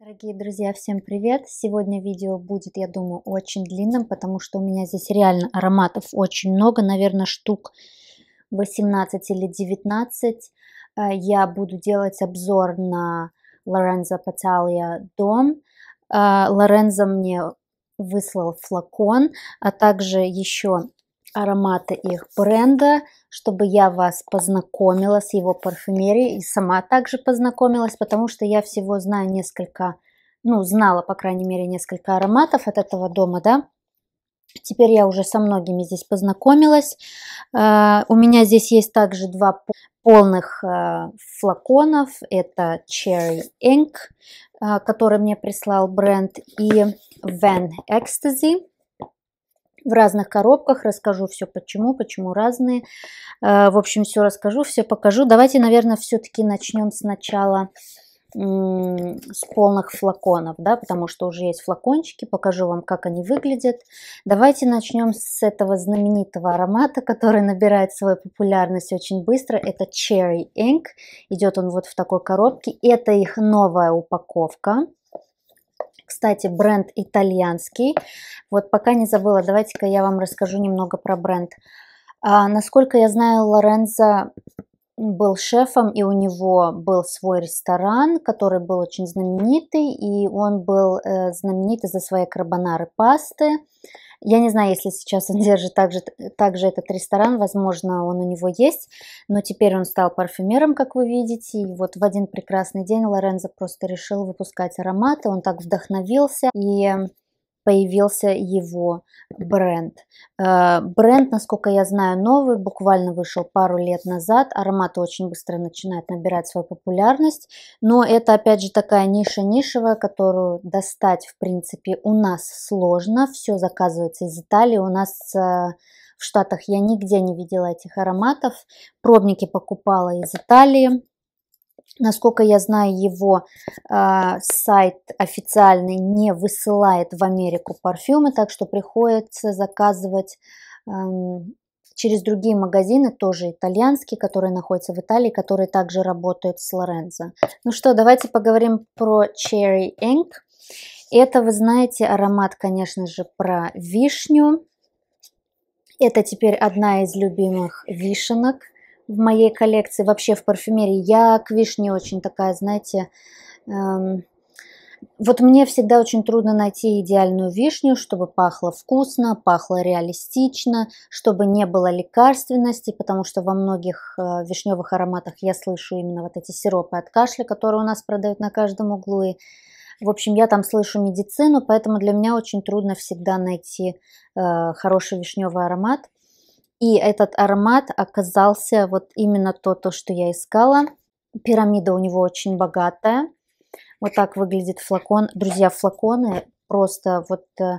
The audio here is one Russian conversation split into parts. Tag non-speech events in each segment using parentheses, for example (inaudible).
Дорогие друзья, всем привет! Сегодня видео будет, я думаю, очень длинным, потому что у меня здесь реально ароматов очень много, наверное, штук 18 или 19. Э, я буду делать обзор на Лоренза Паталия Дом. Э, Лоренза мне выслал флакон, а также еще аромата их бренда, чтобы я вас познакомила с его парфюмерией и сама также познакомилась, потому что я всего знаю несколько, ну, знала, по крайней мере, несколько ароматов от этого дома, да. Теперь я уже со многими здесь познакомилась. А, у меня здесь есть также два полных а, флаконов. Это Cherry Ink, а, который мне прислал бренд, и Van Ecstasy в разных коробках, расскажу все почему, почему разные. Э, в общем, все расскажу, все покажу. Давайте, наверное, все-таки начнем сначала с полных флаконов, да, потому что уже есть флакончики, покажу вам, как они выглядят. Давайте начнем с этого знаменитого аромата, который набирает свою популярность очень быстро. Это Cherry Ink, идет он вот в такой коробке. Это их новая упаковка. Кстати, бренд итальянский. Вот пока не забыла, давайте-ка я вам расскажу немного про бренд. А, насколько я знаю, Лорензо был шефом, и у него был свой ресторан, который был очень знаменитый, и он был э, знаменитый за свои карбонары пасты. Я не знаю, если сейчас он (laughs) держит также, также этот ресторан, возможно, он у него есть, но теперь он стал парфюмером, как вы видите, и вот в один прекрасный день Лорензо просто решил выпускать ароматы, он так вдохновился, и появился его бренд. Э, бренд, насколько я знаю, новый, буквально вышел пару лет назад. Аромат очень быстро начинает набирать свою популярность. Но это, опять же, такая ниша нишевая, которую достать, в принципе, у нас сложно. Все заказывается из Италии. У нас э, в Штатах я нигде не видела этих ароматов. Пробники покупала из Италии. Насколько я знаю, его э, сайт официальный не высылает в Америку парфюмы, так что приходится заказывать э, через другие магазины, тоже итальянские, которые находятся в Италии, которые также работают с Лорензо. Ну что, давайте поговорим про Cherry Ink. Это, вы знаете, аромат, конечно же, про вишню. Это теперь одна из любимых вишенок – в моей коллекции вообще в парфюмерии. Я к вишне очень такая, знаете, эм, вот мне всегда очень трудно найти идеальную вишню, чтобы пахло вкусно, пахло реалистично, чтобы не было лекарственности, потому что во многих э, вишневых ароматах я слышу именно вот эти сиропы от кашля, которые у нас продают на каждом углу. И, в общем, я там слышу медицину, поэтому для меня очень трудно всегда найти э, хороший вишневый аромат. И этот аромат оказался вот именно то, то, что я искала. Пирамида у него очень богатая. Вот так выглядит флакон. Друзья, флаконы просто вот э,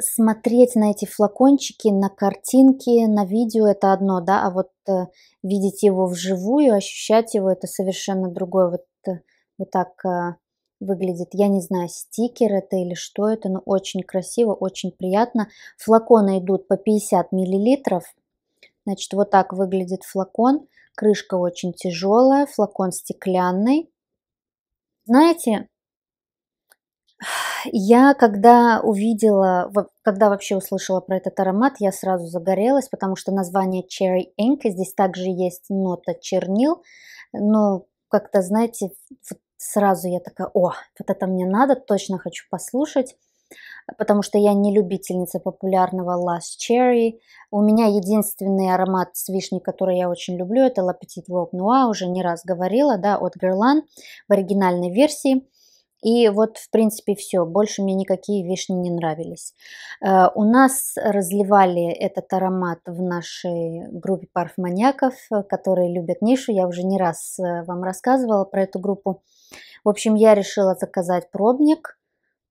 смотреть на эти флакончики, на картинки, на видео это одно, да, а вот э, видеть его вживую, ощущать его это совершенно другое. Вот, э, вот так э, выглядит. Я не знаю, стикер это или что это, но очень красиво, очень приятно. Флаконы идут по 50 миллилитров. Значит, вот так выглядит флакон. Крышка очень тяжелая, флакон стеклянный. Знаете, я когда увидела, когда вообще услышала про этот аромат, я сразу загорелась, потому что название Cherry Ink, здесь также есть нота чернил, но как-то, знаете, вот сразу я такая, о, вот это мне надо, точно хочу послушать, потому что я не любительница популярного Last Cherry. У меня единственный аромат с вишней, который я очень люблю, это La Petite Vogue Noir, уже не раз говорила, да, от Guerlain в оригинальной версии. И вот, в принципе, все. Больше мне никакие вишни не нравились. Э, у нас разливали этот аромат в нашей группе парфманьяков, э, которые любят нишу. Я уже не раз э, вам рассказывала про эту группу. В общем, я решила заказать пробник,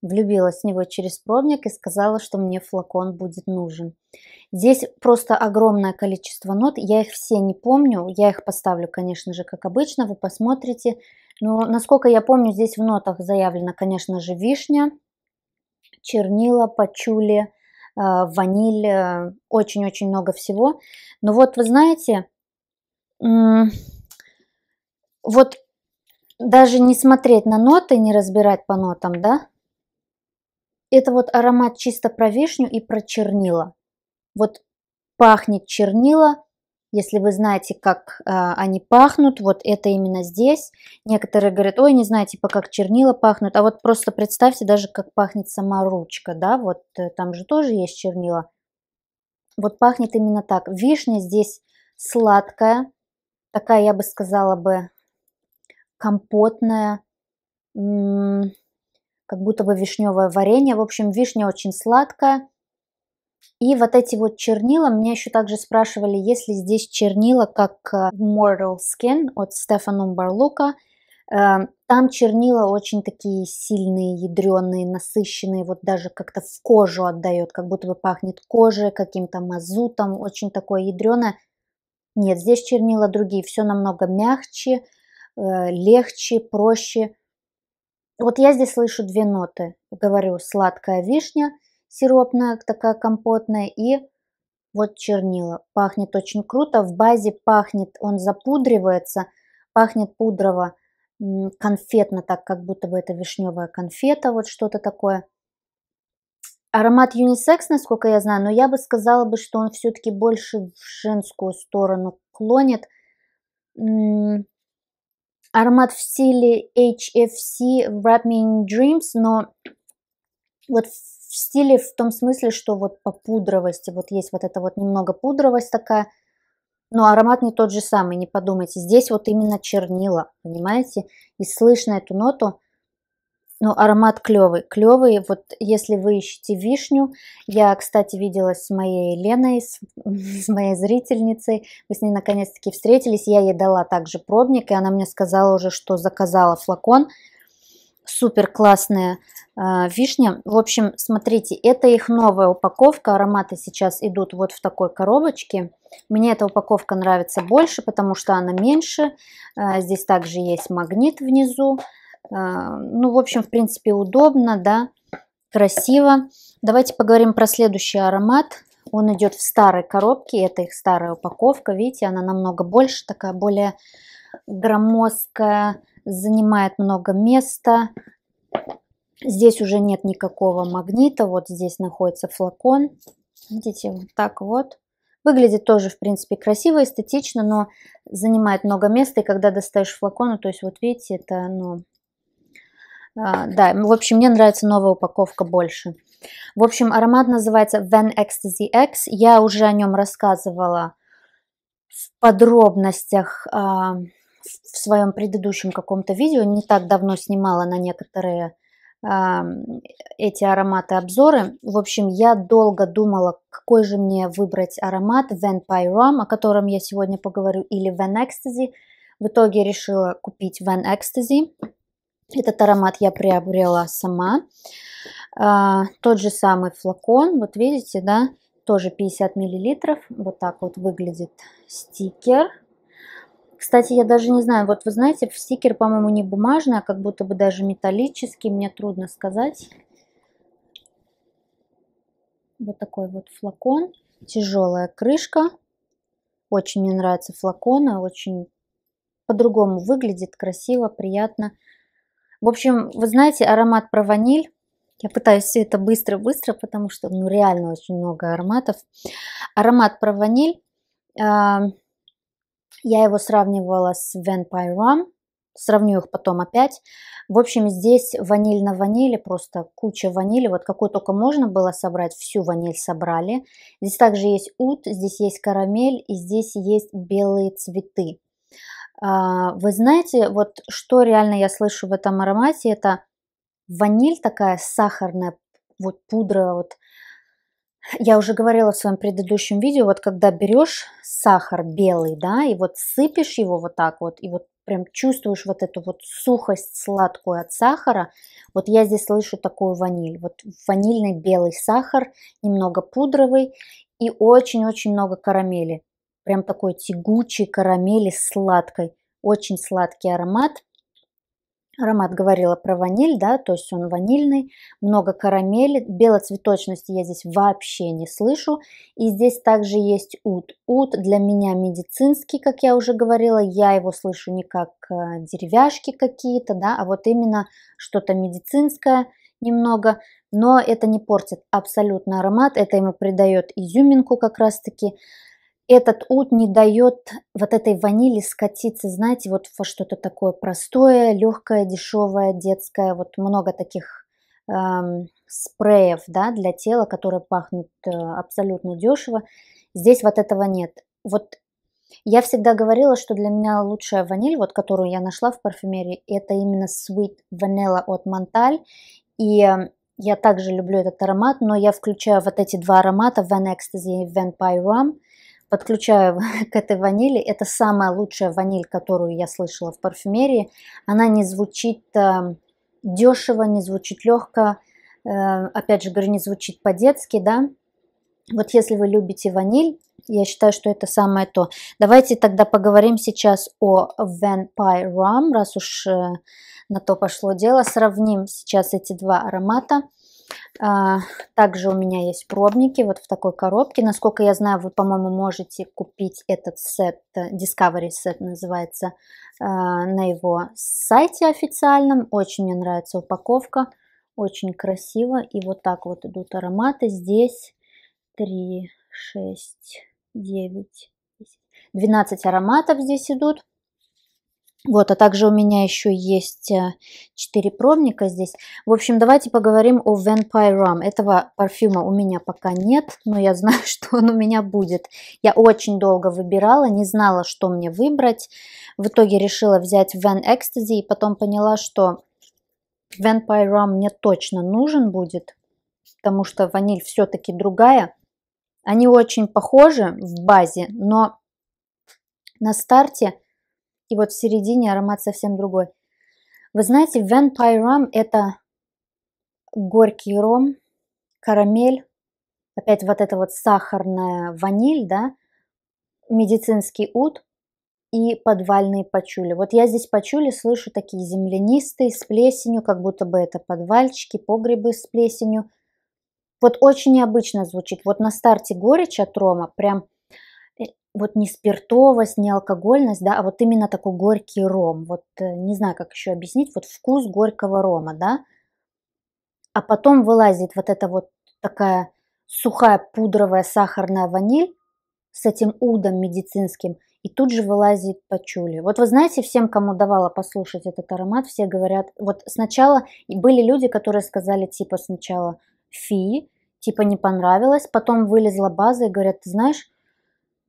влюбилась в него через пробник и сказала, что мне флакон будет нужен. Здесь просто огромное количество нот, я их все не помню, я их поставлю, конечно же, как обычно, вы посмотрите. Но, насколько я помню, здесь в нотах заявлено, конечно же, вишня, чернила, пачули, э, ваниль, э, очень-очень много всего. Но вот вы знаете, вот даже не смотреть на ноты, не разбирать по нотам, да? Это вот аромат чисто про вишню и про чернила. Вот пахнет чернила, если вы знаете, как э, они пахнут, вот это именно здесь. Некоторые говорят, ой, не знаете, типа, как чернила пахнут. А вот просто представьте даже, как пахнет сама ручка, да, вот э, там же тоже есть чернила. Вот пахнет именно так. Вишня здесь сладкая, такая, я бы сказала бы, компотное, как будто бы вишневое варенье. В общем, вишня очень сладкая. И вот эти вот чернила, меня еще также спрашивали, есть ли здесь чернила, как э, Mortal Skin от Стефана Барлука. Э, там чернила очень такие сильные, ядреные, насыщенные, вот даже как-то в кожу отдает, как будто бы пахнет кожей, каким-то мазутом, очень такое ядреное. Нет, здесь чернила другие, все намного мягче, Э, легче, проще. Вот я здесь слышу две ноты. Говорю, сладкая вишня, сиропная, такая компотная, и вот чернила. Пахнет очень круто. В базе пахнет, он запудривается, пахнет пудрово, конфетно так, как будто бы это вишневая конфета, вот что-то такое. Аромат юнисекс, насколько я знаю, но я бы сказала бы, что он все-таки больше в женскую сторону клонит аромат в стиле HFC Wrap Me in Dreams, но вот в стиле в том смысле, что вот по пудровости, вот есть вот эта вот немного пудровость такая, но аромат не тот же самый, не подумайте. Здесь вот именно чернила, понимаете? И слышно эту ноту. Ну, аромат клевый. Клевый, вот если вы ищете вишню, я, кстати, виделась с моей Леной, с, (laughs) с моей зрительницей, мы с ней наконец-таки встретились, я ей дала также пробник, и она мне сказала уже, что заказала флакон, супер классная э, вишня. В общем, смотрите, это их новая упаковка, ароматы сейчас идут вот в такой коробочке. Мне эта упаковка нравится больше, потому что она меньше, э, здесь также есть магнит внизу, а, ну, в общем, в принципе, удобно, да, красиво. Давайте поговорим про следующий аромат. Он идет в старой коробке, это их старая упаковка. Видите, она намного больше, такая более громоздкая, занимает много места. Здесь уже нет никакого магнита, вот здесь находится флакон. Видите, вот так вот. Выглядит тоже, в принципе, красиво, эстетично, но занимает много места. И когда достаешь флакон, то есть вот видите, это ну, а, да, в общем, мне нравится новая упаковка больше. В общем, аромат называется Van Ecstasy X. Я уже о нем рассказывала в подробностях а, в своем предыдущем каком-то видео. Не так давно снимала на некоторые а, эти ароматы обзоры. В общем, я долго думала, какой же мне выбрать аромат Van Pyrom, о котором я сегодня поговорю, или Van Ecstasy. В итоге решила купить Van Ecstasy. Этот аромат я приобрела сама. А, тот же самый флакон, вот видите, да, тоже 50 миллилитров. Вот так вот выглядит стикер. Кстати, я даже не знаю, вот вы знаете, стикер, по-моему, не бумажный, а как будто бы даже металлический, мне трудно сказать. Вот такой вот флакон, тяжелая крышка. Очень мне нравится флаконы, очень по-другому выглядит, красиво, приятно. В общем, вы знаете, аромат про ваниль. Я пытаюсь все это быстро-быстро, потому что ну, реально очень много ароматов. Аромат про ваниль. А, я его сравнивала с Vampire Rum. Сравню их потом опять. В общем, здесь ваниль на ваниле, просто куча ванили. Вот какую только можно было собрать, всю ваниль собрали. Здесь также есть ут, здесь есть карамель и здесь есть белые цветы. А, вы знаете, вот что реально я слышу в этом аромате, это ваниль такая сахарная, вот пудра, вот я уже говорила в своем предыдущем видео, вот когда берешь сахар белый, да, и вот сыпешь его вот так вот, и вот прям чувствуешь вот эту вот сухость сладкую от сахара, вот я здесь слышу такую ваниль. Вот ванильный белый сахар, немного пудровый и очень-очень много карамели. Прям такой тягучий, карамели с сладкой. Очень сладкий аромат. Аромат говорила про ваниль, да, то есть он ванильный, много карамели, белоцветочности я здесь вообще не слышу. И здесь также есть ут. Ут для меня медицинский, как я уже говорила, я его слышу не как э, деревяшки какие-то, да, а вот именно что-то медицинское немного, но это не портит абсолютно аромат, это ему придает изюминку как раз таки этот ут не дает вот этой ванили скатиться, знаете, вот во что-то такое простое, легкое, дешевое, детское. Вот много таких эм, спреев да, для тела, которые пахнут э, абсолютно дешево. Здесь вот этого нет. Вот я всегда говорила, что для меня лучшая ваниль, вот которую я нашла в парфюмерии, это именно Sweet Vanilla от Монталь. И я также люблю этот аромат, но я включаю вот эти два аромата, Van Ecstasy и Van Pyram подключаю (laughs) к этой ванили. Это самая лучшая ваниль, которую я слышала в парфюмерии. Она не звучит э, дешево, не звучит легко. Э, опять же говорю, не звучит по-детски, да. Вот если вы любите ваниль, я считаю, что это самое то. Давайте тогда поговорим сейчас о Vampire Rum, раз уж э, на то пошло дело. Сравним сейчас эти два аромата. А, также у меня есть пробники вот в такой коробке. Насколько я знаю, вы, по-моему, можете купить этот сет, э, Discovery сет называется, а, на его сайте официальном. Очень мне нравится упаковка, очень красиво. И вот так вот идут ароматы. Здесь 3, 6, 9, 10, 12 ароматов здесь идут. Вот, а также у меня еще есть 4 э, пробника здесь. В общем, давайте поговорим о Vampire Rum. Этого парфюма у меня пока нет, но я знаю, (laughs) что он у меня будет. Я очень долго выбирала, не знала, что мне выбрать. В итоге решила взять Van Ecstasy и потом поняла, что Vampire Rum мне точно нужен будет, потому что ваниль все-таки другая. Они очень похожи в базе, но на старте и вот в середине аромат совсем другой. Вы знаете, Vampire Rum – это горький ром, карамель, опять вот это вот сахарная ваниль, да, медицинский ут и подвальные пачули. Вот я здесь пачули слышу такие землянистые, с плесенью, как будто бы это подвальчики, погребы с плесенью. Вот очень необычно звучит. Вот на старте горечь от рома прям вот не спиртовость, не алкогольность, да, а вот именно такой горький ром. Вот э, не знаю, как еще объяснить, вот вкус горького рома, да. А потом вылазит вот эта вот такая сухая пудровая сахарная ваниль с этим удом медицинским, и тут же вылазит пачули. Вот вы знаете, всем, кому давала послушать этот аромат, все говорят, вот сначала были люди, которые сказали типа сначала фи, типа не понравилось, потом вылезла база и говорят, ты знаешь,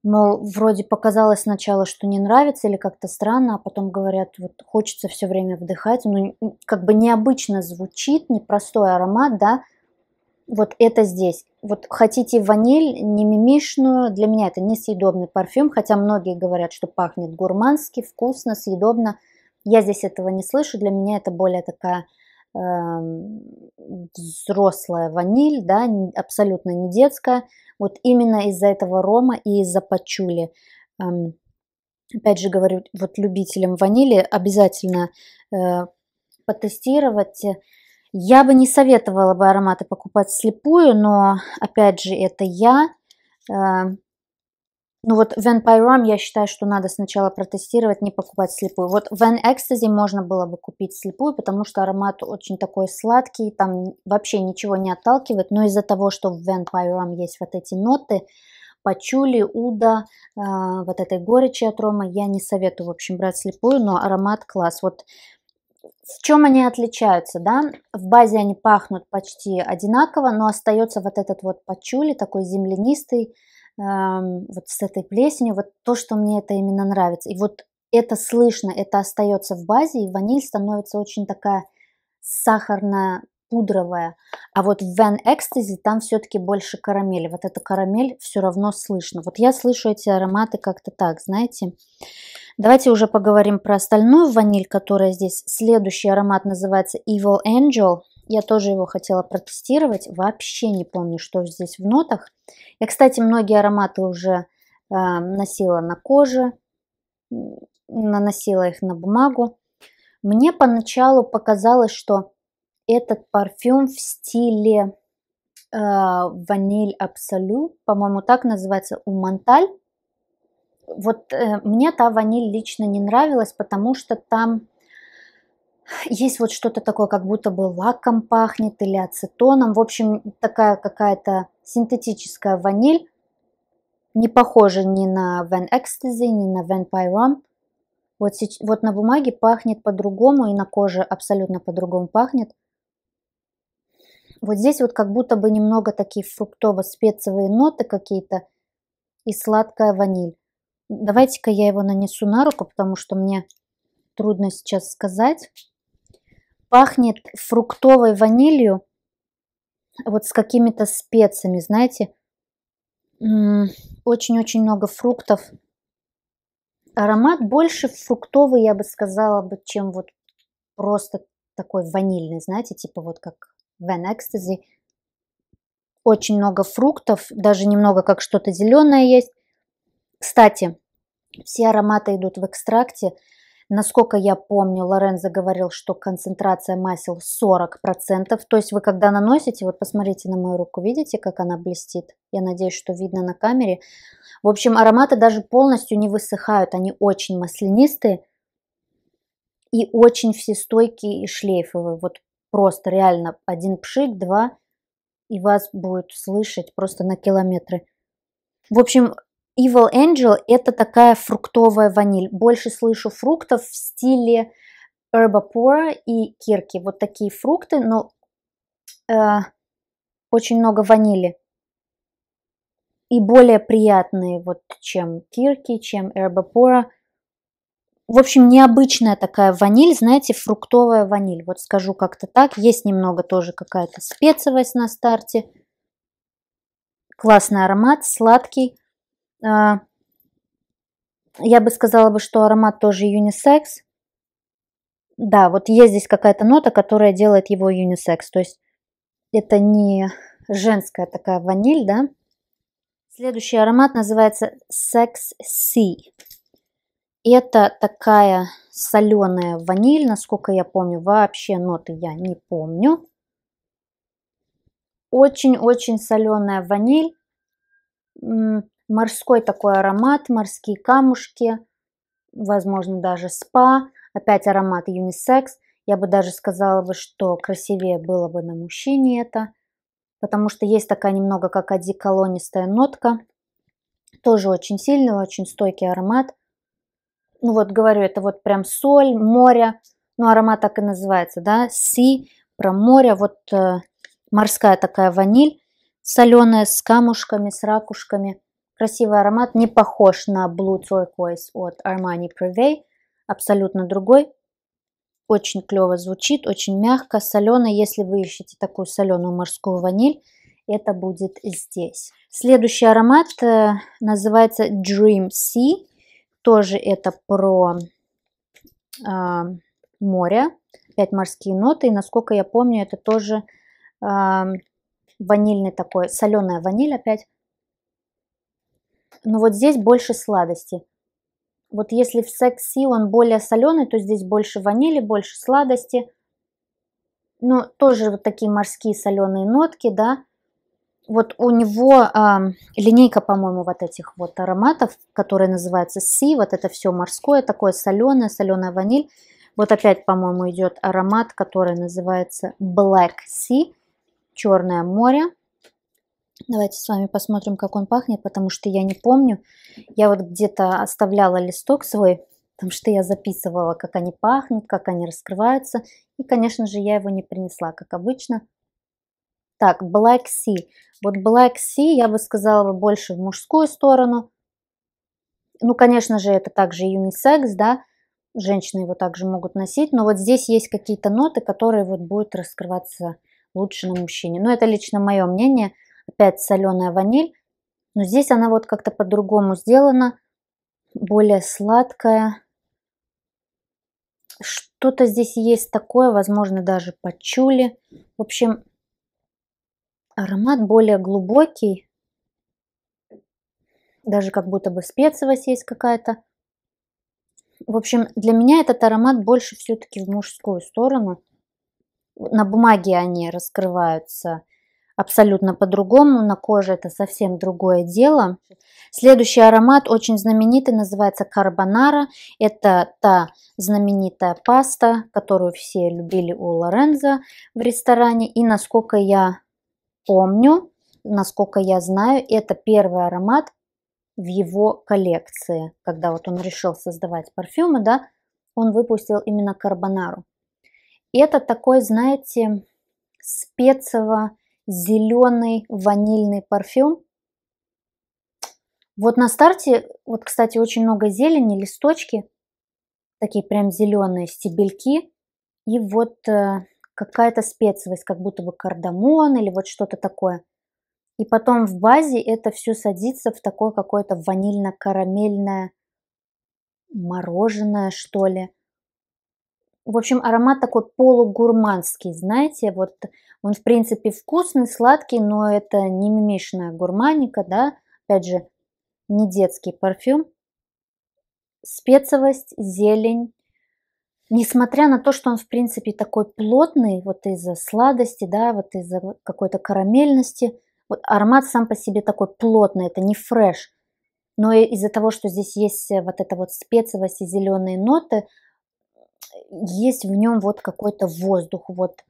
Мол, вроде показалось сначала, что не нравится или как-то странно, а потом говорят, вот хочется все время вдыхать. Ну, как бы необычно звучит, непростой аромат, да, вот это здесь. Вот хотите ваниль, не мимишную, для меня это несъедобный парфюм, хотя многие говорят, что пахнет гурмански, вкусно, съедобно. Я здесь этого не слышу, для меня это более такая Эм, взрослая ваниль, да, абсолютно не детская. Вот именно из-за этого рома и из-за пачули. Эм, опять же говорю, вот любителям ванили обязательно э, потестировать. Я бы не советовала бы ароматы покупать слепую, но опять же это я. Эм, ну вот Vampirem я считаю, что надо сначала протестировать, не покупать слепую. Вот Van Ecstasy можно было бы купить слепую, потому что аромат очень такой сладкий, там вообще ничего не отталкивает. Но из-за того, что в Vampirem есть вот эти ноты, пачули, уда, э, вот этой горечи от рома, я не советую, в общем, брать слепую, но аромат класс. Вот в чем они отличаются, да? В базе они пахнут почти одинаково, но остается вот этот вот пачули, такой землянистый, вот с этой плесенью, вот то, что мне это именно нравится. И вот это слышно, это остается в базе, и ваниль становится очень такая сахарная, пудровая. А вот в Van Ecstasy там все-таки больше карамели. Вот эта карамель все равно слышно. Вот я слышу эти ароматы как-то так, знаете. Давайте уже поговорим про остальную ваниль, которая здесь. Следующий аромат называется Evil Angel – я тоже его хотела протестировать. Вообще не помню, что здесь в нотах. Я, кстати, многие ароматы уже э, носила на коже, наносила их на бумагу. Мне поначалу показалось, что этот парфюм в стиле э, ваниль абсолю, по-моему, так называется, у Монталь. Вот э, мне та ваниль лично не нравилась, потому что там есть вот что-то такое, как будто бы лаком пахнет или ацетоном. В общем, такая какая-то синтетическая ваниль. Не похожа ни на Van Ecstasy, ни на Van Pyrom. Вот, вот на бумаге пахнет по-другому и на коже абсолютно по-другому пахнет. Вот здесь вот как будто бы немного такие фруктово-специевые ноты какие-то и сладкая ваниль. Давайте-ка я его нанесу на руку, потому что мне трудно сейчас сказать пахнет фруктовой ванилью, вот с какими-то специями, знаете. Очень-очень много фруктов. Аромат больше фруктовый, я бы сказала, чем вот просто такой ванильный, знаете, типа вот как Van Ecstasy. Очень много фруктов, даже немного как что-то зеленое есть. Кстати, все ароматы идут в экстракте. Насколько я помню, Лорензо говорил, что концентрация масел 40%. То есть вы когда наносите, вот посмотрите на мою руку, видите, как она блестит? Я надеюсь, что видно на камере. В общем, ароматы даже полностью не высыхают. Они очень маслянистые и очень всестойкие и шлейфовые. Вот просто реально один пшик, два, и вас будет слышать просто на километры. В общем, Evil Angel – это такая фруктовая ваниль. Больше слышу фруктов в стиле Herbapora и Кирки. Вот такие фрукты, но э, очень много ванили. И более приятные, вот, чем Кирки, чем Herbapora. В общем, необычная такая ваниль, знаете, фруктовая ваниль. Вот скажу как-то так. Есть немного тоже какая-то специвость на старте. Классный аромат, сладкий. А, я бы сказала бы, что аромат тоже юнисекс. Да, вот есть здесь какая-то нота, которая делает его юнисекс. То есть это не женская такая ваниль, да? Следующий аромат называется Sex Sea. Это такая соленая ваниль, насколько я помню. Вообще ноты я не помню. Очень-очень соленая ваниль. Морской такой аромат, морские камушки, возможно, даже спа. Опять аромат юнисекс. Я бы даже сказала, бы, что красивее было бы на мужчине это, потому что есть такая немного как одеколонистая нотка. Тоже очень сильный, очень стойкий аромат. Ну вот говорю, это вот прям соль, море. Ну аромат так и называется, да, си, про море. Вот э, морская такая ваниль соленая с камушками, с ракушками. Красивый аромат, не похож на Blue Turquoise от Armani Privé, абсолютно другой. Очень клево звучит, очень мягко, соленый. Если вы ищете такую соленую морскую ваниль, это будет здесь. Следующий аромат э, называется Dream Sea. Тоже это про э, море, опять морские ноты. И насколько я помню, это тоже э, ванильный такой, соленая ваниль опять но вот здесь больше сладости. Вот если в секси он более соленый, то здесь больше ванили, больше сладости. Но ну, тоже вот такие морские соленые нотки, да. Вот у него э, линейка, по-моему, вот этих вот ароматов, которые называются си, вот это все морское, такое соленое, соленая ваниль. Вот опять, по-моему, идет аромат, который называется Black Sea, Черное море. Давайте с вами посмотрим, как он пахнет, потому что я не помню. Я вот где-то оставляла листок свой, потому что я записывала, как они пахнут, как они раскрываются. И, конечно же, я его не принесла, как обычно. Так, Black Sea. Вот Black Sea, я бы сказала, больше в мужскую сторону. Ну, конечно же, это также юнисекс, да, женщины его также могут носить, но вот здесь есть какие-то ноты, которые вот будут раскрываться лучше на мужчине. Но это лично мое мнение – Опять соленая ваниль. Но здесь она вот как-то по-другому сделана. Более сладкая. Что-то здесь есть такое, возможно, даже пачули. В общем, аромат более глубокий. Даже как будто бы специевость есть какая-то. В общем, для меня этот аромат больше все-таки в мужскую сторону. На бумаге они раскрываются абсолютно по-другому, на коже это совсем другое дело. Следующий аромат очень знаменитый, называется карбонара. Это та знаменитая паста, которую все любили у Лоренза в ресторане. И насколько я помню, насколько я знаю, это первый аромат в его коллекции, когда вот он решил создавать парфюмы, да, он выпустил именно карбонару. Это такой, знаете, специво зеленый ванильный парфюм. Вот на старте, вот, кстати, очень много зелени, листочки, такие прям зеленые стебельки. И вот э, какая-то специевость, как будто бы кардамон или вот что-то такое. И потом в базе это все садится в такое какое-то ванильно-карамельное мороженое, что ли. В общем, аромат такой полугурманский, знаете, вот он, в принципе, вкусный, сладкий, но это не мимишная гурманика, да, опять же, не детский парфюм. Спецовость, зелень. Несмотря на то, что он, в принципе, такой плотный, вот из-за сладости, да, вот из-за какой-то карамельности, вот аромат сам по себе такой плотный, это не фреш. Но из-за того, что здесь есть вот эта вот спецовость и зеленые ноты, есть в нем вот какой-то воздух, вот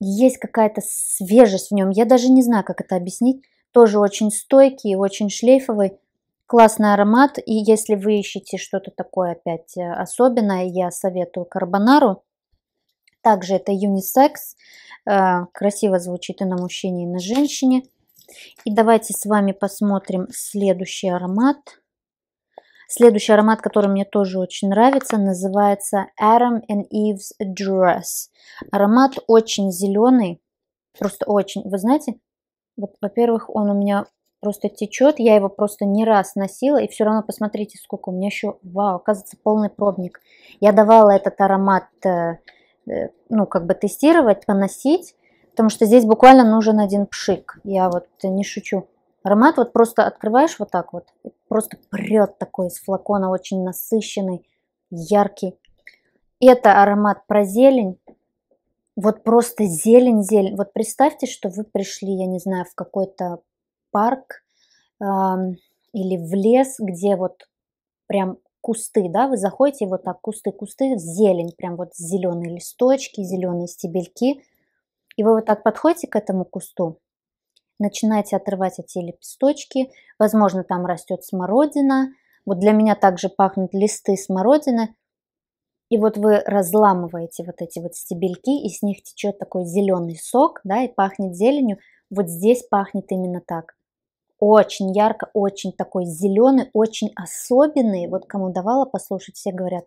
есть какая-то свежесть в нем. Я даже не знаю, как это объяснить. Тоже очень стойкий, очень шлейфовый, классный аромат. И если вы ищете что-то такое опять э, особенное, я советую карбонару. Также это юнисекс. Э, красиво звучит и на мужчине, и на женщине. И давайте с вами посмотрим следующий аромат. Следующий аромат, который мне тоже очень нравится, называется Adam and Eve's Dress. Аромат очень зеленый, просто очень. Вы знаете, во-первых, он у меня просто течет, я его просто не раз носила, и все равно посмотрите, сколько у меня еще, вау, оказывается, полный пробник. Я давала этот аромат, э, э, ну, как бы тестировать, поносить, потому что здесь буквально нужен один пшик, я вот не шучу. Аромат вот просто открываешь вот так вот, и просто прет такой из флакона, очень насыщенный, яркий. Это аромат про зелень. Вот просто зелень, зелень. Вот представьте, что вы пришли, я не знаю, в какой-то парк э, или в лес, где вот прям кусты, да, вы заходите, вот так кусты, кусты, зелень, прям вот зеленые листочки, зеленые стебельки, и вы вот так подходите к этому кусту, начинаете отрывать эти лепесточки. Возможно, там растет смородина. Вот для меня также пахнут листы смородины. И вот вы разламываете вот эти вот стебельки, и с них течет такой зеленый сок, да, и пахнет зеленью. Вот здесь пахнет именно так. Очень ярко, очень такой зеленый, очень особенный. Вот кому давала послушать, все говорят,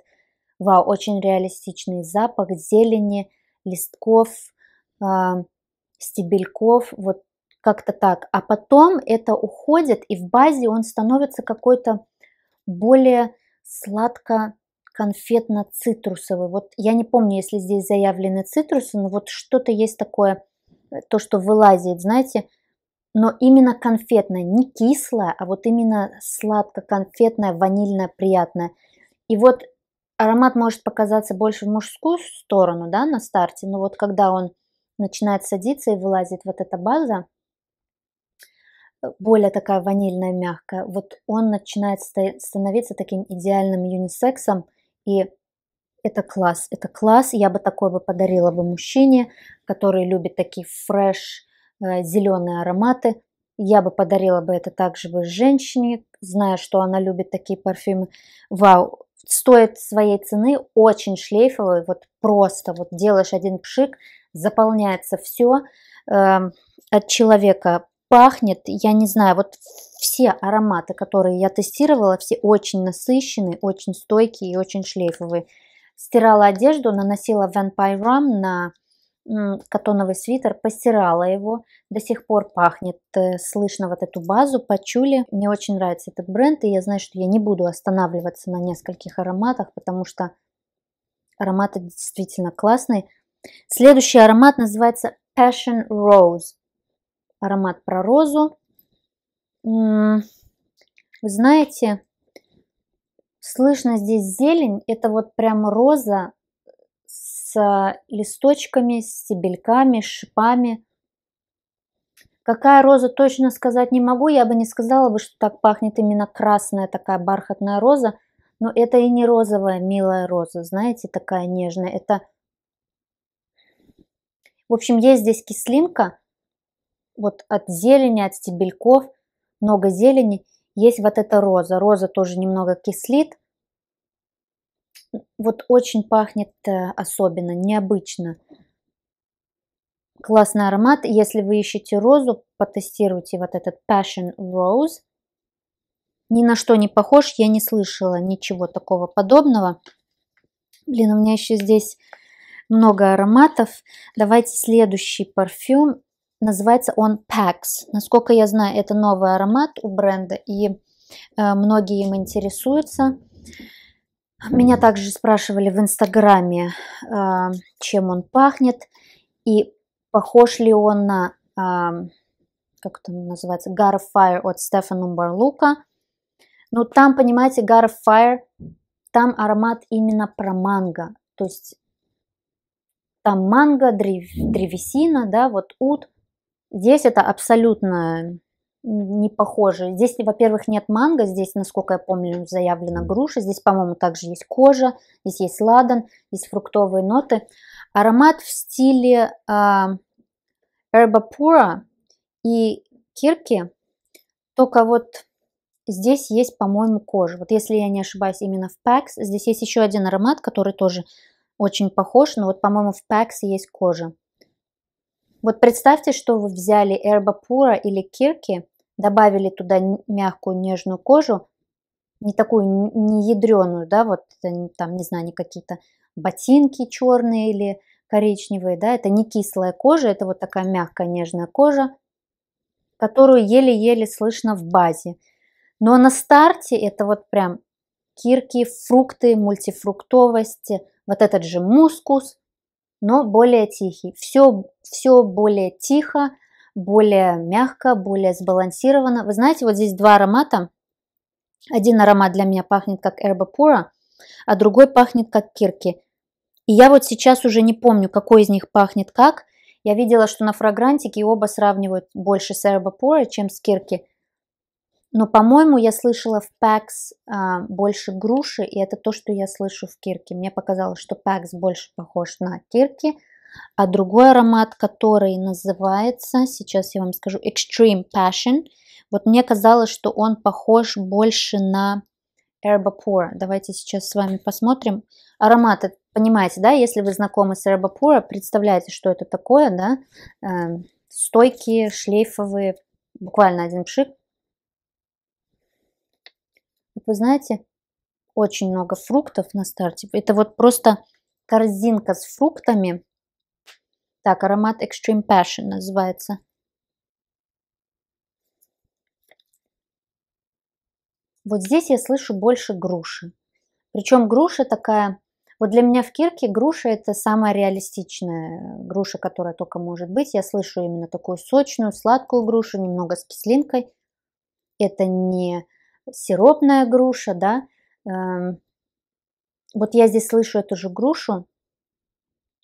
вау, очень реалистичный запах зелени, листков, э, стебельков. Вот как-то так. А потом это уходит, и в базе он становится какой-то более сладко конфетно-цитрусовый. Вот я не помню, если здесь заявлены цитрусы, но вот что-то есть такое, э, то, что вылазит, знаете, но именно конфетное, не кислое, а вот именно сладко-конфетное, ванильное, приятное. И вот аромат может показаться больше в мужскую сторону, да, на старте, но вот когда он начинает садиться и вылазит вот эта база, более такая ванильная, мягкая, вот он начинает становиться таким идеальным юнисексом, и это класс, это класс, я бы такой бы подарила бы мужчине, который любит такие фреш, э, зеленые ароматы, я бы подарила бы это также бы женщине, зная, что она любит такие парфюмы. Вау, стоит своей цены, очень шлейфовый, вот просто, вот делаешь один пшик, заполняется все, эм, от человека пахнет, я не знаю, вот все ароматы, которые я тестировала, все очень насыщенные, очень стойкие и очень шлейфовые. Стирала одежду, наносила Vampire Rum на катоновый свитер, постирала его, до сих пор пахнет, э, слышно вот эту базу, почули. Мне очень нравится этот бренд, и я знаю, что я не буду останавливаться на нескольких ароматах, потому что ароматы действительно классные. Следующий аромат называется Passion Rose аромат про розу. Вы знаете, слышно здесь зелень. Это вот прям роза с листочками, с стебельками, с шипами. Какая роза, точно сказать не могу. Я бы не сказала бы, что так пахнет именно красная такая бархатная роза. Но это и не розовая милая роза, знаете, такая нежная. Это, в общем, есть здесь кислинка, вот от зелени, от стебельков, много зелени. Есть вот эта роза. Роза тоже немного кислит. Вот очень пахнет э, особенно, необычно. Классный аромат. Если вы ищете розу, потестируйте вот этот Passion Rose. Ни на что не похож, я не слышала ничего такого подобного. Блин, у меня еще здесь много ароматов. Давайте следующий парфюм. Называется он Pax. Насколько я знаю, это новый аромат у бренда, и э, многие им интересуются. Меня также спрашивали в Инстаграме, э, чем он пахнет и похож ли он на, э, как это называется, God of Fire от Стефана Барлука. Ну там, понимаете, God of Fire, там аромат именно про манго. То есть там манго, древ, древесина, да, вот ут. Здесь это абсолютно не похоже. Здесь, во-первых, нет манго, здесь, насколько я помню, заявлена груша, здесь, по-моему, также есть кожа, здесь есть ладан, здесь фруктовые ноты. Аромат в стиле э, эрбапура и кирки, только вот здесь есть, по-моему, кожа. Вот если я не ошибаюсь, именно в PAX, здесь есть еще один аромат, который тоже очень похож, но вот, по-моему, в PAX есть кожа. Вот представьте, что вы взяли эрбапура или кирки, добавили туда мягкую нежную кожу, не такую, не ядреную, да, вот там, не знаю, не какие-то ботинки черные или коричневые, да, это не кислая кожа, это вот такая мягкая нежная кожа, которую еле-еле слышно в базе. Но на старте это вот прям кирки, фрукты, мультифруктовости, вот этот же мускус, но более тихий. Все, все более тихо, более мягко, более сбалансировано. Вы знаете, вот здесь два аромата. Один аромат для меня пахнет как эрбопора, а другой пахнет как кирки. И я вот сейчас уже не помню, какой из них пахнет как. Я видела, что на фрагрантике оба сравнивают больше с эрбопора, чем с кирки. Но, по-моему, я слышала в Pax а, больше груши, и это то, что я слышу в кирке. Мне показалось, что Pax больше похож на кирки, а другой аромат, который называется, сейчас я вам скажу, Extreme Passion. Вот мне казалось, что он похож больше на Herbapure. Давайте сейчас с вами посмотрим. Аромат, понимаете, да, если вы знакомы с Herbapure, представляете, что это такое, да, эм, стойкие, шлейфовые, буквально один пшик вы знаете, очень много фруктов на старте. Это вот просто корзинка с фруктами. Так, аромат Extreme Passion называется. Вот здесь я слышу больше груши. Причем груша такая... Вот для меня в кирке груша это самая реалистичная э, груша, которая только может быть. Я слышу именно такую сочную, сладкую грушу, немного с кислинкой. Это не сиропная груша, да. Эм, вот я здесь слышу эту же грушу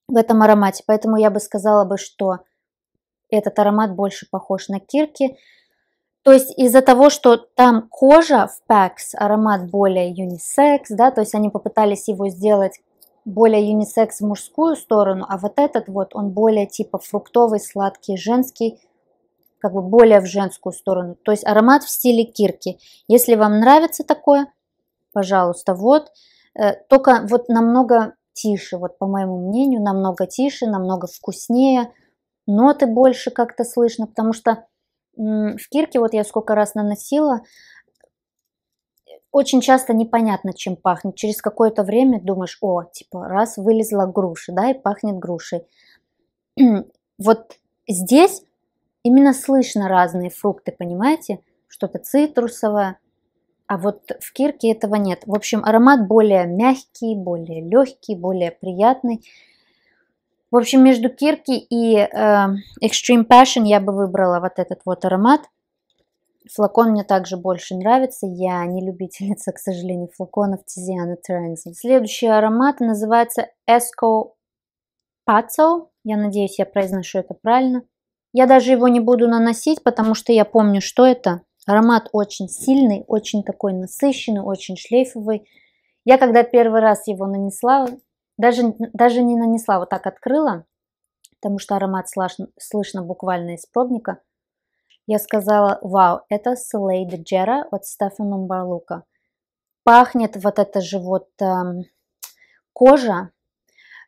в этом аромате, поэтому я бы сказала бы, что этот аромат больше похож на кирки. То есть из-за того, что там кожа в PAX, аромат более юнисекс, да, то есть они попытались его сделать более юнисекс в мужскую сторону, а вот этот вот, он более типа фруктовый, сладкий, женский, как бы более в женскую сторону. То есть аромат в стиле кирки. Если вам нравится такое, пожалуйста, вот. Э, только вот намного тише, вот по моему мнению, намного тише, намного вкуснее. Ноты больше как-то слышно, потому что в кирке, вот я сколько раз наносила, очень часто непонятно, чем пахнет. Через какое-то время думаешь, о, типа, раз вылезла груша, да, и пахнет грушей. (clears throat) вот здесь Именно слышно разные фрукты, понимаете? Что-то цитрусовое. А вот в кирке этого нет. В общем, аромат более мягкий, более легкий, более приятный. В общем, между кирки и э, Extreme Passion я бы выбрала вот этот вот аромат. Флакон мне также больше нравится. Я не любительница, к сожалению, флаконов Тизиана Терензи. Следующий аромат называется Esco Pazzo. Я надеюсь, я произношу это правильно. Я даже его не буду наносить, потому что я помню, что это. Аромат очень сильный, очень такой насыщенный, очень шлейфовый. Я когда первый раз его нанесла, даже, даже не нанесла, вот так открыла, потому что аромат слышно, слышно буквально из пробника. Я сказала, вау, это Слейд Джера от Стефана Барлука. Пахнет вот это же вот эм, э, кожа.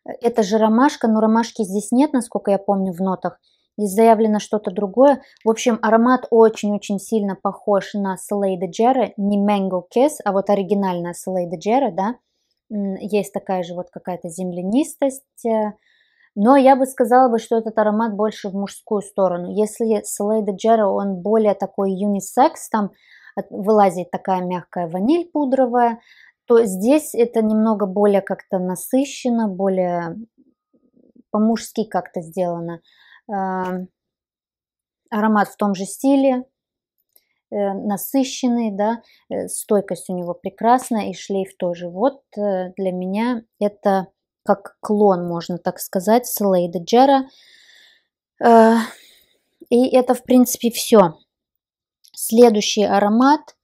Это же ромашка, но ромашки здесь нет, насколько я помню, в нотах. Здесь заявлено что-то другое. В общем, аромат очень-очень сильно похож на Slay the Jerry, не Mango Kiss, а вот оригинальная Slay the Jerry, да. Есть такая же вот какая-то землянистость. Э. Но я бы сказала, бы, что этот аромат больше в мужскую сторону. Если Slay the Jerry, он более такой юнисекс, там вылазит такая мягкая ваниль пудровая, то здесь это немного более как-то насыщенно, более по-мужски как-то сделано. Э, аромат в том же стиле, э, насыщенный, да, э, стойкость у него прекрасная и шлейф тоже. Вот для меня это как клон, можно так сказать, с Лейда Джера. И это, в принципе, все. Следующий аромат.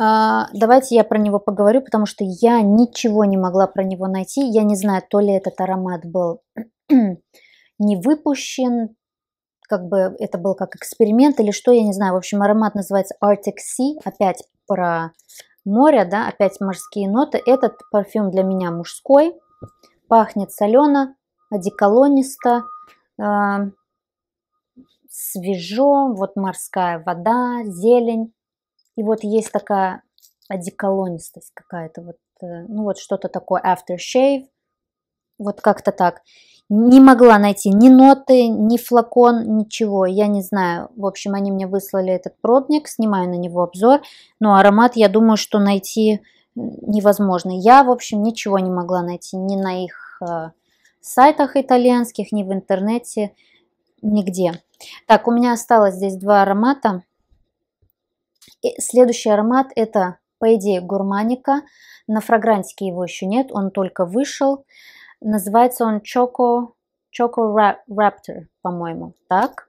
А, давайте я про него поговорю, потому что я ничего не могла про него найти. Я не знаю, то ли этот аромат был не выпущен, как бы это был как эксперимент или что, я не знаю. В общем, аромат называется Arctic Sea, опять про море, да, опять морские ноты. Этот парфюм для меня мужской, пахнет солено, одеколонисто, э, свежо, вот морская вода, зелень. И вот есть такая одеколонистость какая-то, вот, э, ну вот что-то такое aftershave, вот как-то так. Не могла найти ни ноты, ни флакон, ничего. Я не знаю. В общем, они мне выслали этот пробник, снимаю на него обзор. Но аромат, я думаю, что найти э, невозможно. Я, в общем, ничего не могла найти ни на их э, сайтах итальянских, ни в интернете, нигде. Так, у меня осталось здесь два аромата. И следующий аромат это, по идее, гурманика. На фрагрантике его еще нет, он только вышел. Называется он Choco, Choco Raptor, по-моему, так?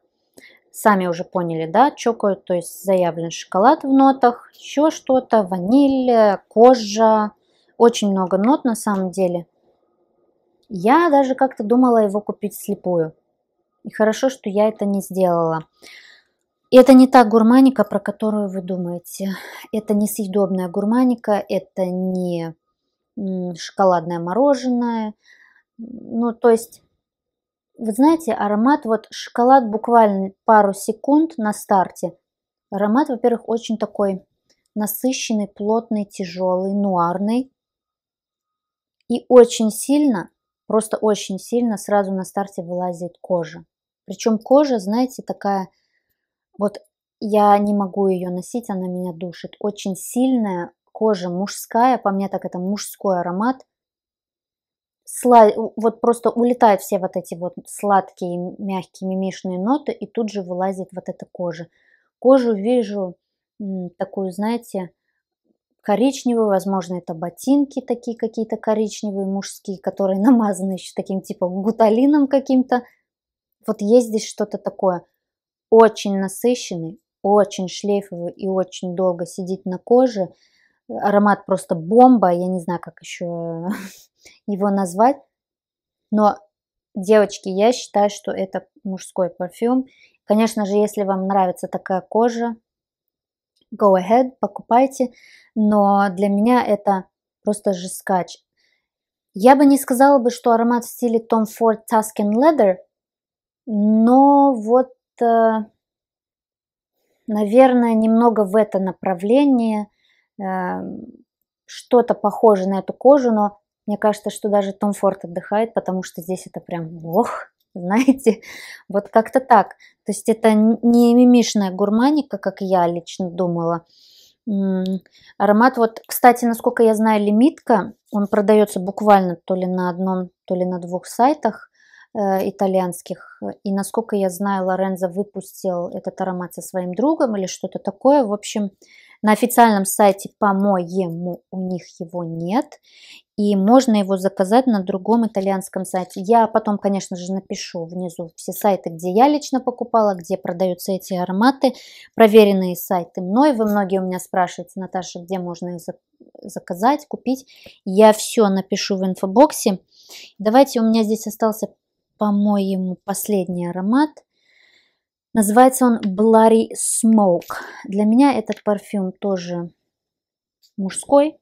Сами уже поняли, да? Choco, то есть заявлен шоколад в нотах, еще что-то, ваниль, кожа. Очень много нот на самом деле. Я даже как-то думала его купить слепую. И хорошо, что я это не сделала. И это не та гурманика, про которую вы думаете. Это не съедобная гурманика, это не шоколадное мороженое, ну, то есть, вы знаете, аромат, вот шоколад буквально пару секунд на старте. Аромат, во-первых, очень такой насыщенный, плотный, тяжелый, нуарный. И очень сильно, просто очень сильно сразу на старте вылазит кожа. Причем кожа, знаете, такая, вот я не могу ее носить, она меня душит. Очень сильная кожа, мужская, по мне так это мужской аромат сла... вот просто улетают все вот эти вот сладкие, мягкие, мимишные ноты, и тут же вылазит вот эта кожа. Кожу вижу такую, знаете, коричневую, возможно, это ботинки такие какие-то коричневые, мужские, которые (laughs) намазаны еще таким типа гуталином каким-то. Вот есть здесь что-то такое очень насыщенный, очень шлейфовый и очень долго сидит на коже. Аромат просто бомба, я не знаю, как еще (laughs) его назвать. Но, девочки, я считаю, что это мужской парфюм. Конечно же, если вам нравится такая кожа, go ahead, покупайте. Но для меня это просто жескач. Я бы не сказала бы, что аромат в стиле Tom Ford Tuscan Leather, но вот, э, наверное, немного в это направление, э, что-то похоже на эту кожу, но мне кажется, что даже Том Форд отдыхает, потому что здесь это прям лох, (laughs) знаете, вот как-то так. То есть это не мимишная гурманика, как я лично думала. Аромат вот, кстати, насколько я знаю, лимитка, он продается буквально то ли на одном, то ли на двух сайтах э, итальянских. И насколько я знаю, Лоренза выпустил этот аромат со своим другом или что-то такое. В общем, на официальном сайте, по-моему, у них его нет и можно его заказать на другом итальянском сайте. Я потом, конечно же, напишу внизу все сайты, где я лично покупала, где продаются эти ароматы, проверенные сайты мной. Ну вы многие у меня спрашиваете, Наташа, где можно их заказать, купить. Я все напишу в инфобоксе. Давайте, у меня здесь остался, по-моему, последний аромат. Называется он Bloody Smoke. Для меня этот парфюм тоже мужской.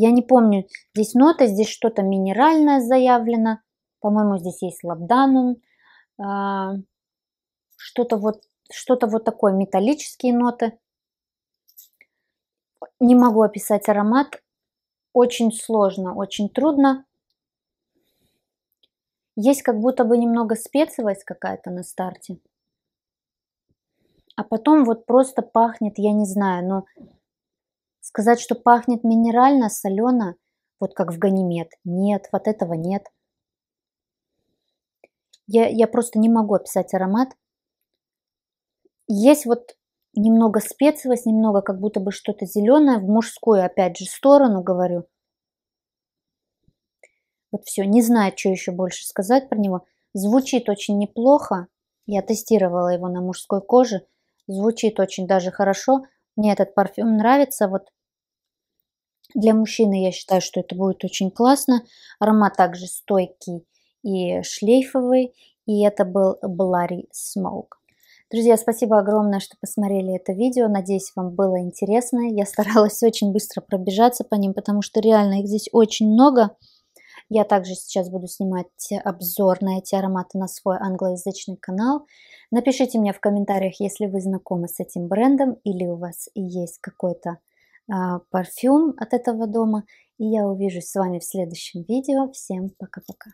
Я не помню, здесь нота, здесь что-то минеральное заявлено. По-моему, здесь есть лабданун. А, что-то вот, что-то вот такое, металлические ноты. Не могу описать аромат. Очень сложно, очень трудно. Есть как будто бы немного специвость какая-то на старте. А потом вот просто пахнет, я не знаю, но Сказать, что пахнет минерально, солено, вот как в Ганимед. Нет, вот этого нет. Я, я просто не могу описать аромат. Есть вот немного специевость, немного как будто бы что-то зеленое, в мужскую опять же сторону говорю. Вот все, не знаю, что еще больше сказать про него. Звучит очень неплохо. Я тестировала его на мужской коже. Звучит очень даже хорошо. Мне этот парфюм нравится. Вот для мужчины я считаю, что это будет очень классно. Аромат также стойкий и шлейфовый. И это был Blurry Smoke. Друзья, спасибо огромное, что посмотрели это видео. Надеюсь, вам было интересно. Я старалась очень быстро пробежаться по ним, потому что реально их здесь очень много. Я также сейчас буду снимать обзор на эти ароматы на свой англоязычный канал. Напишите мне в комментариях, если вы знакомы с этим брендом или у вас есть какой-то а, парфюм от этого дома. И я увижусь с вами в следующем видео. Всем пока-пока.